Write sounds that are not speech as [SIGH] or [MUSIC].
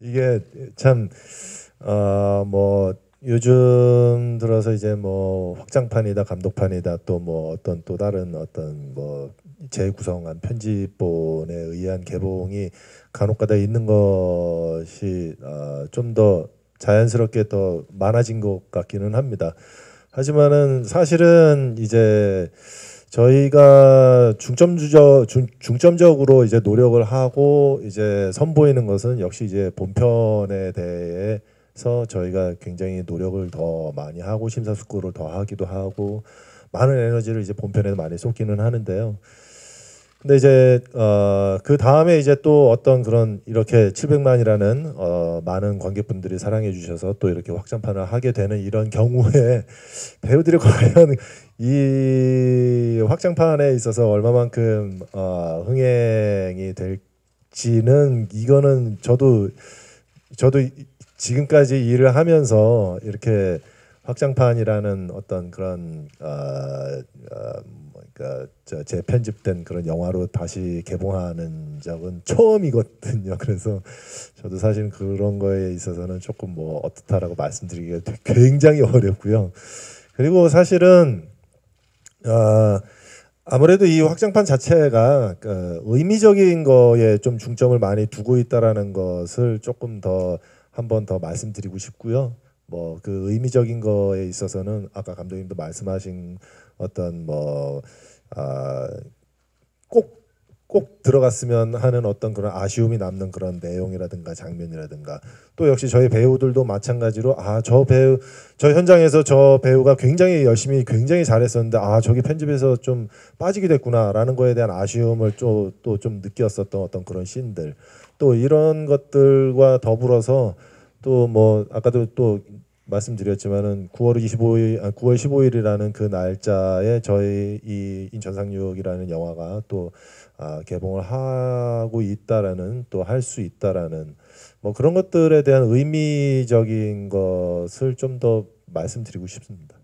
이게 참어뭐 요즘 들어서 이제 뭐 확장판이다 감독판이다 또 뭐 어떤 또 다른 어떤 뭐 재구성한 편집본에 의한 개봉이 간혹가다 있는 것이 어, 좀더 자연스럽게 더 많아진 것 같기는 합니다. 하지만은 사실은 이제 저희가 중점 주저 중점적으로 이제 노력을 하고 이제 선보이는 것은 역시 이제 본편에 대해서 저희가 굉장히 노력을 더 많이 하고 심사숙고를 더 하기도 하고 많은 에너지를 이제 본편에 많이 쏟기는 하는데요. 근데 이제 어, 그 다음에 이제 또 어떤 그런 이렇게 700만이라는 어, 많은 관객분들이 사랑해 주셔서 또 이렇게 확장판을 하게 되는 이런 경우에 [LAUGHS] 배우들이 과연 이 확장판에 있어서 얼마만큼 어, 흥행이 될지는 이거는 저도 저도 지금까지 일을 하면서 이렇게 확장판이라는 어떤 그런 어, 어, 그니까저 재편집된 그런 영화로 다시 개봉하는 적은 처음이거든요. [LAUGHS] 그래서 저도 사실 그런 거에 있어서는 조금 뭐 어떻다라고 말씀드리기가 굉장히 [LAUGHS] 어렵고요. 그리고 사실은 어, 아무래도 이 확장판 자체가 그 의미적인 거에 좀 중점을 많이 두고 있다라는 것을 조금 더 한번 더 말씀드리고 싶고요. 뭐 그 의미적인 거에 있어서는 아까 감독님도 말씀하신 어떤 뭐아꼭 꼭 들어갔으면 하는 어떤 그런 아쉬움이 남는 그런 내용이라든가 장면이라든가 또 역시 저희 배우들도 마찬가지로 아 저 배우 저 현장에서 저 배우가 굉장히 열심히 굉장히 잘했었는데 아 저기 편집에서 좀 빠지게 됐구나라는 거에 대한 아쉬움을 또또좀 느꼈었던 어떤 그런 씬들 또 이런 것들과 더불어서 또 뭐 아까도 또 말씀드렸지만은 9월 25일, 아, 9월 15일이라는 그 날짜에 저희 이 인천상륙이라는 영화가 또 아, 개봉을 하고 있다라는 또 할 수 있다라는 뭐 그런 것들에 대한 의미적인 것을 좀 더 말씀드리고 싶습니다.